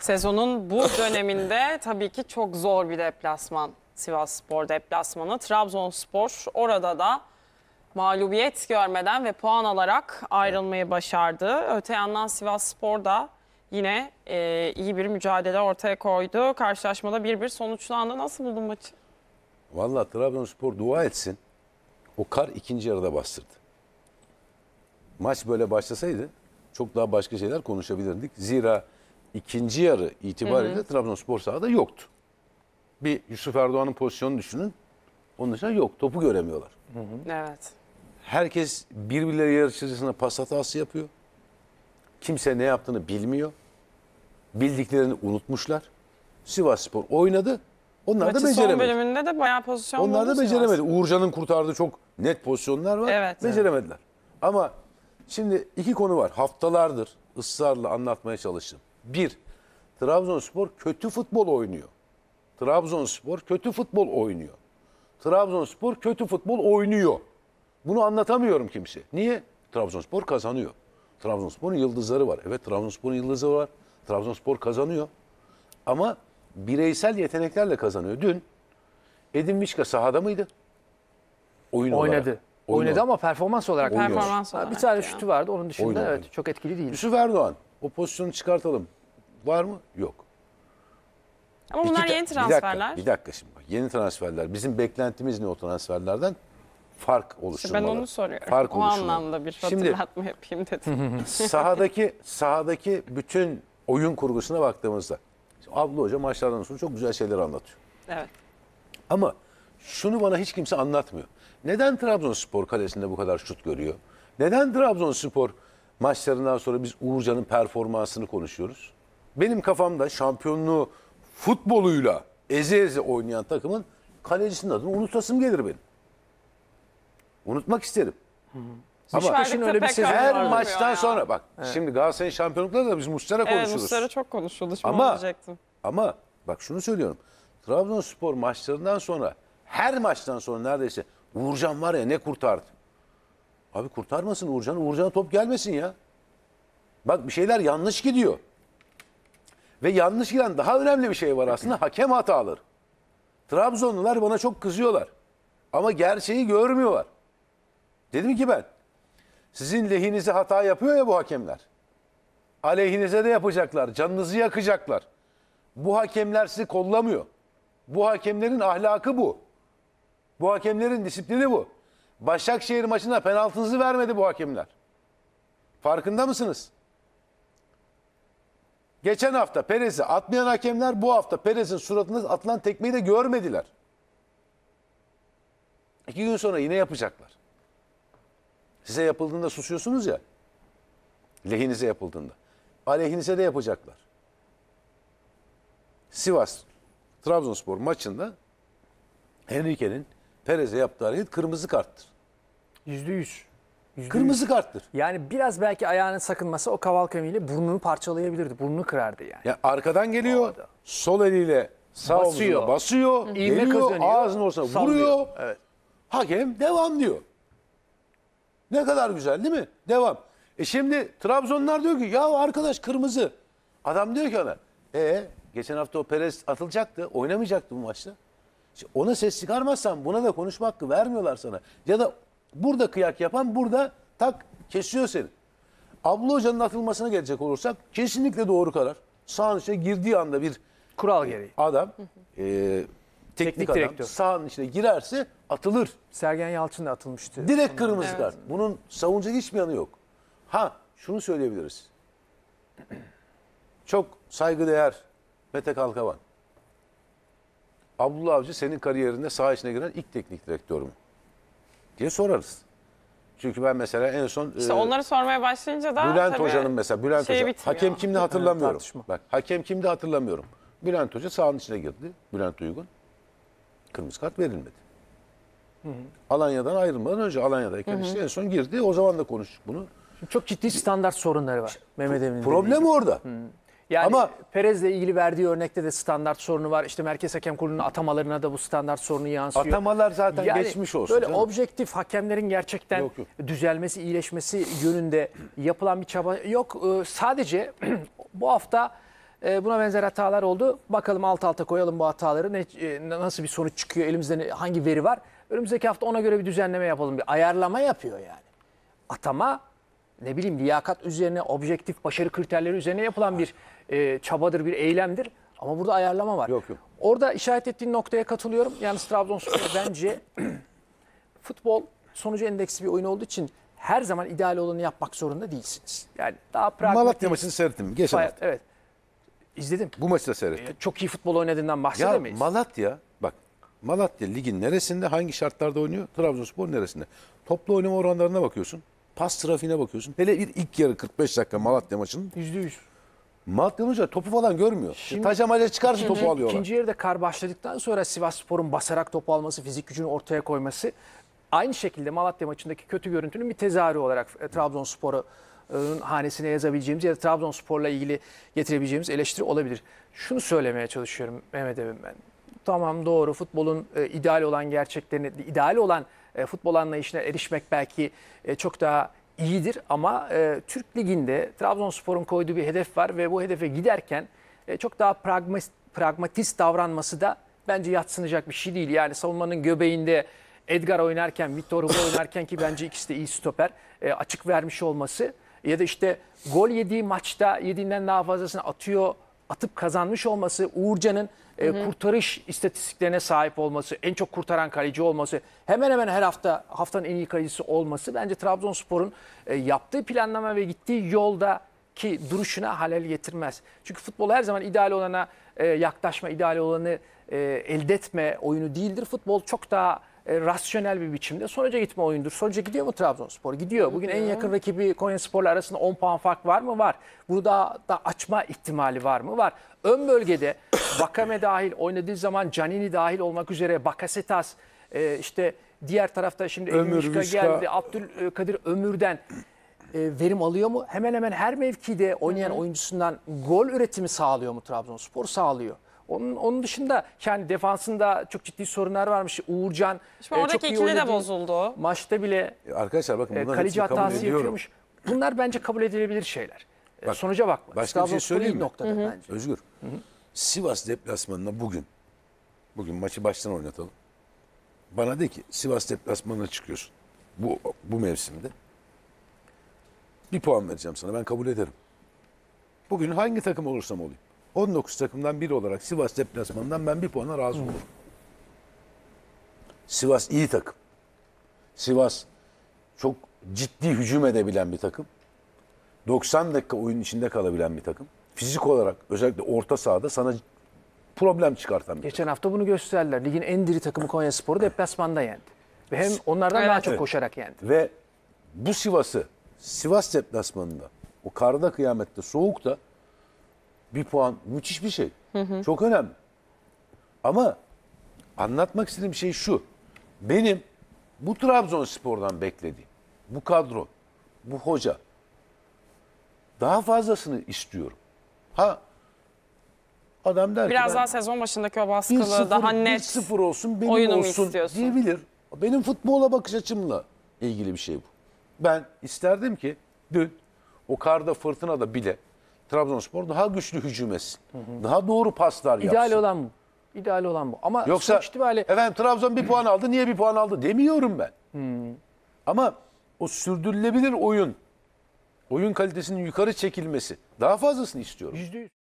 Sezonun bu döneminde tabii ki çok zor bir deplasman. Sivas Spor deplasmanı. Trabzonspor orada da mağlubiyet görmeden ve puan alarak ayrılmayı başardı. Öte yandan Sivas Spor da yine e, iyi bir mücadele ortaya koydu. Karşılaşmada 1-1 sonuçlandı. Nasıl buldun maçı? Valla Trabzonspor dua etsin. O kar ikinci yarıda bastırdı. Maç böyle başlasaydı çok daha başka şeyler konuşabilirdik. Zira ikinci yarı itibariyle hı hı. Trabzonspor sahada yoktu. Bir Yusuf Erdoğan'ın pozisyonunu düşünün. Onun dışında yok. Topu göremiyorlar. Hı hı. Evet. Herkes birbirleri yarışçısına pas hatası yapıyor. Kimse ne yaptığını bilmiyor. Bildiklerini unutmuşlar. Sivas Spor oynadı. Onlar Maçı da beceremedi. son bölümünde de bayağı pozisyon Onlar da beceremedi. Uğurcan'ın kurtardığı çok net pozisyonlar var. Evet, beceremediler. Evet. Ama şimdi iki konu var. Haftalardır ısrarla anlatmaya çalıştım. Bir, Trabzonspor kötü futbol oynuyor. Trabzonspor kötü futbol oynuyor. Trabzonspor kötü futbol oynuyor. Bunu anlatamıyorum kimse. Niye? Trabzonspor kazanıyor. Trabzonspor'un yıldızları var. Evet Trabzonspor'un yıldızı var. Trabzonspor kazanıyor. Ama bireysel yeteneklerle kazanıyor. Dün Edin Vişka sahada mıydı? Oyun Oynadı. Olarak. Oynadı, ama performans olarak. Performans olarak. Bir tane şutu vardı. Onun dışında Oynadı. evet çok etkili değil. Yusuf Erdoğan o pozisyonu çıkartalım. Var mı? Yok. Ama bunlar İki, yeni transferler. Bir dakika, bir dakika şimdi. Bak. Yeni transferler. Bizim beklentimiz ne o transferlerden? Fark oluşturmaları. İşte ben onu soruyorum. Fark o oluşturmaları. anlamda bir hatırlatma yapayım dedim. sahadaki, sahadaki bütün oyun kurgusuna baktığımızda Abla Hoca maçlardan sonra çok güzel şeyler anlatıyor. Evet. Ama şunu bana hiç kimse anlatmıyor. Neden Trabzonspor kalesinde bu kadar şut görüyor? Neden Trabzonspor maçlarından sonra biz Uğurcan'ın performansını konuşuyoruz. Benim kafamda şampiyonluğu futboluyla eze eze oynayan takımın kalecisinin adını unutasım gelir benim. Unutmak isterim. Hı hı. Ama Beşiktaş'ın öyle bir sezonu her maçtan ya. sonra bak evet. şimdi Galatasaray'ın şampiyonlukları da biz Mustara evet, konuşuruz. Evet Mustara çok konuşuldu ama, Ama bak şunu söylüyorum. Trabzonspor maçlarından sonra her maçtan sonra neredeyse Uğurcan var ya ne kurtardı. Abi kurtarmasın Uğurcan, Uğurcan'a top gelmesin ya. Bak bir şeyler yanlış gidiyor. Ve yanlış giden daha önemli bir şey var aslında. Hakem hatalar. Trabzonlular bana çok kızıyorlar. Ama gerçeği görmüyorlar. Dedim ki ben. Sizin lehinize hata yapıyor ya bu hakemler. Aleyhinize de yapacaklar. Canınızı yakacaklar. Bu hakemler sizi kollamıyor. Bu hakemlerin ahlakı bu. Bu hakemlerin disiplini bu. Başakşehir maçında penaltınızı vermedi bu hakemler. Farkında mısınız? Geçen hafta Perez'i atmayan hakemler bu hafta Perez'in suratına atılan tekmeyi de görmediler. İki gün sonra yine yapacaklar. Size yapıldığında susuyorsunuz ya. Lehinize yapıldığında. Aleyhinize de yapacaklar. Sivas Trabzonspor maçında Henrique'nin Perez'e yaptığı hareket kırmızı karttır. Yüzde yüz. Kırmızı karttır. Yani biraz belki ayağının sakınması o kaval kemiğiyle burnunu parçalayabilirdi. Burnunu kırardı yani. Ya arkadan geliyor. Sol eliyle sağ basıyor. basıyor. İğme geliyor, kazanıyor, ağzının ortasına vuruyor. Evet. Hakem devam diyor. Ne kadar güzel değil mi? Devam. E şimdi Trabzonlar diyor ki ya arkadaş kırmızı. Adam diyor ki ona e geçen hafta o Perez atılacaktı. Oynamayacaktı bu maçta. Ona ses çıkarmazsan buna da konuşma hakkı vermiyorlar sana. Ya da burada kıyak yapan burada tak kesiyor seni. Abla hocanın atılmasına gelecek olursak kesinlikle doğru karar. Sağın içine girdiği anda bir kural gereği e, adam e, teknik, teknik adam sağın içine girerse atılır. Sergen Yalçın da atılmıştı. Direkt kırmızı evet. kart. Bunun savunacak hiçbir yanı yok. Ha şunu söyleyebiliriz. Çok saygıdeğer Mete Kalkavan. Abdullah Avcı senin kariyerinde saha içine giren ilk teknik direktör mü? diye sorarız. Çünkü ben mesela en son İşte e, onları sormaya başlayınca da Bülent Hoca'nın mesela şey Bülent Hoca bitmiyor. hakem kimdi hatırlamıyorum. Bak hakem kimdi hatırlamıyorum. Bülent Hoca sahanın içine girdi. Bülent Uygun. Kırmızı kart verilmedi. Alanya'dan ayrılmadan önce Alanya'dayken işte en son girdi. O zaman da konuştuk bunu. Çok ciddi standart sorunları var Mehmet Emin'in. Problem dediği gibi. orada. Yani Ama Perez'le ilgili verdiği örnekte de standart sorunu var. İşte Merkez Hakem Kurulu'nun atamalarına da bu standart sorunu yansıyor. atamalar zaten Yani geçmiş olsun. Böyle objektif hakemlerin gerçekten Yok, yok. düzelmesi, iyileşmesi yönünde yapılan bir çaba yok. Ee, sadece bu hafta e, buna benzer hatalar oldu. Bakalım alt alta koyalım bu hataları. Ne, e, nasıl bir sonuç çıkıyor? Elimizde ne- hangi veri var? Önümüzdeki hafta ona göre bir düzenleme yapalım. Bir ayarlama yapıyor yani. Atama ne bileyim liyakat üzerine, objektif başarı kriterleri üzerine yapılan bir e, çabadır, bir eylemdir. Ama burada ayarlama var. Yok yok. Orada işaret ettiğin noktaya katılıyorum. Yani Trabzonspor bence futbol sonucu endeksi bir oyun olduğu için her zaman ideal olanı yapmak zorunda değilsiniz. Yani daha pragmatik. Malatya maçını seyrettim geçen Hayat, hafta. Evet. İzledim. Bu maçı da seyrettim. Ee, çok iyi futbol oynadığından bahsedemeyiz. Ya Malatya bak Malatya ligin neresinde hangi şartlarda oynuyor? Trabzonspor neresinde? Toplu oynama oranlarına bakıyorsun. Pas trafiğine bakıyorsun. Hele bir ilk yarı 45 dakika Malatya maçının. %100. Malatya olunca topu falan görmüyor. E, Şimdi, Taca maca çıkarsa topu ikinci, alıyorlar. İkinci yarıda kar başladıktan sonra Sivas Spor'un basarak topu alması, fizik gücünü ortaya koyması aynı şekilde Malatya maçındaki kötü görüntünün bir tezahürü olarak e, Trabzonspor'u hanesine yazabileceğimiz ya da Trabzonspor'la ilgili getirebileceğimiz eleştiri olabilir. Şunu söylemeye çalışıyorum Mehmet Evin ben. Tamam doğru futbolun e, ideal olan gerçeklerini, ideal olan e, futbol anlayışına erişmek belki e, çok daha iyidir ama e, Türk Ligi'nde Trabzonspor'un koyduğu bir hedef var ve bu hedefe giderken e, çok daha pragmatist, pragmatist davranması da bence yatsınacak bir şey değil. Yani savunmanın göbeğinde Edgar oynarken, Victor Hugo oynarken ki bence ikisi de iyi stoper e, açık vermiş olması ya da işte gol yediği maçta yediğinden daha fazlasını atıyor atıp kazanmış olması, Uğurcan'ın e, kurtarış istatistiklerine sahip olması, en çok kurtaran kaleci olması, hemen hemen her hafta haftanın en iyi kalecisi olması bence Trabzonspor'un e, yaptığı planlama ve gittiği yolda ki duruşuna halel getirmez. Çünkü futbol her zaman ideal olana e, yaklaşma, ideal olanı e, elde etme oyunu değildir. Futbol çok daha e, rasyonel bir biçimde sonuca gitme oyundur. Sonuca gidiyor mu Trabzonspor? Gidiyor. Bugün en yakın rakibi Konyaspor'la arasında 10 puan fark var mı? Var. Bu da da açma ihtimali var mı? Var. Ön bölgede Vakame dahil oynadığı zaman Canini dahil olmak üzere Bakasetas e, işte diğer tarafta şimdi Ömür, Elmişka Vişka. geldi. Abdülkadir e, Ömür'den e, verim alıyor mu? Hemen hemen her mevkide oynayan oyuncusundan gol üretimi sağlıyor mu Trabzonspor? Sağlıyor. Onun, onun dışında yani defansında çok ciddi sorunlar varmış. Uğurcan e, çok iyi ikili de bozuldu. Maçta bile e, Arkadaşlar bakın e, bunların kaleci hatası yapıyormuş. Bunlar bence kabul edilebilir şeyler. E, Bak, Sonuca bakma. başka bir şey söyleyeyim mi? noktada bence. Özgür. Sivas deplasmanına bugün bugün maçı baştan oynatalım. Bana de ki Sivas deplasmanına çıkıyorsun. Bu bu mevsimde. Bir puan vereceğim sana. Ben kabul ederim. Bugün hangi takım olursam olayım. 19 takımdan biri olarak Sivas deplasmanından ben bir puana razı olurum. Sivas iyi takım. Sivas çok ciddi hücum edebilen bir takım. 90 dakika oyun içinde kalabilen bir takım. Fizik olarak özellikle orta sahada sana problem çıkartan bir Geçen takım. hafta bunu gösterdiler. Ligin en diri takımı Konya Sporu deplasmanda yendi. Ve hem onlardan Evet. daha çok koşarak yendi. Ve bu Sivas'ı Sivas deplasmanında o karda kıyamette soğukta bir puan müthiş bir şey. Hı hı. Çok önemli. Ama anlatmak istediğim şey şu. Benim bu Trabzonspor'dan beklediğim, bu kadro, bu hoca daha fazlasını istiyorum. Ha adam der Biraz ki daha sezon başındaki o baskılı, daha net sıfır olsun, benim olsun istiyorsun? diyebilir. Benim futbola bakış açımla ilgili bir şey bu. Ben isterdim ki dün o karda fırtınada bile Trabzonspor daha güçlü hücum etsin. Hı hı. Daha doğru paslar İdeal yapsın. İdeal olan bu. İdeal olan bu. Ama Yoksa ihtimali... efendim Trabzon bir puan aldı niye bir puan aldı demiyorum ben. Hı. Hmm. Ama o sürdürülebilir oyun, oyun kalitesinin yukarı çekilmesi daha fazlasını istiyorum. %100.